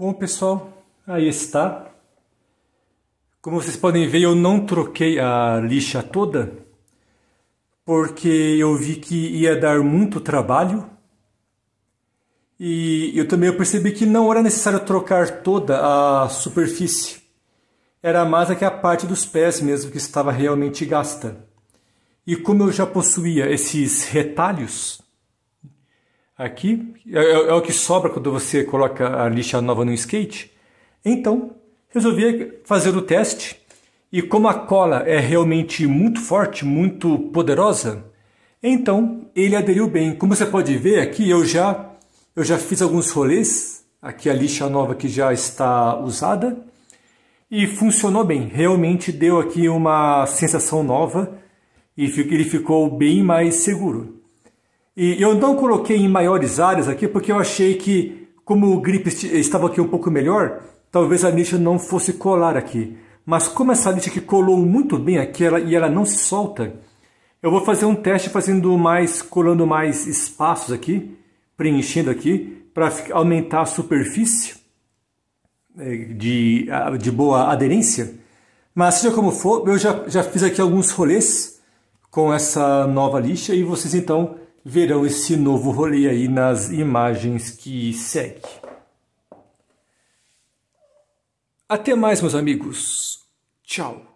Bom, pessoal, aí está. Como vocês podem ver, eu não troquei a lixa toda, porque eu vi que ia dar muito trabalho. E eu também percebi que não era necessário trocar toda a superfície. Era mais aquela parte dos pés mesmo que estava realmente gasta. E como eu já possuía esses retalhos, aqui, é, é, é, o que sobra quando você coloca a lixa nova no skate. Então, resolvi fazer o teste e como a cola é realmente muito forte, muito poderosa, então ele aderiu bem. Como você pode ver aqui, eu já eu já fiz alguns rolês, aqui a lixa nova que já está usada e funcionou bem. Realmente deu aqui uma sensação nova e ele ficou bem mais seguro. E eu não coloquei em maiores áreas aqui porque eu achei que, como o grip estava aqui um pouco melhor, talvez a lixa não fosse colar aqui. Mas como essa lixa que colou muito bem aqui ela, e ela não se solta, eu vou fazer um teste fazendo mais, colando mais espaços aqui, preenchendo aqui, para aumentar a superfície é, de, de boa aderência. Mas seja como for, eu já, já fiz aqui alguns rolês com essa nova lixa e vocês então verão esse novo rolê aí nas imagens que segue. Até mais, meus amigos. Tchau.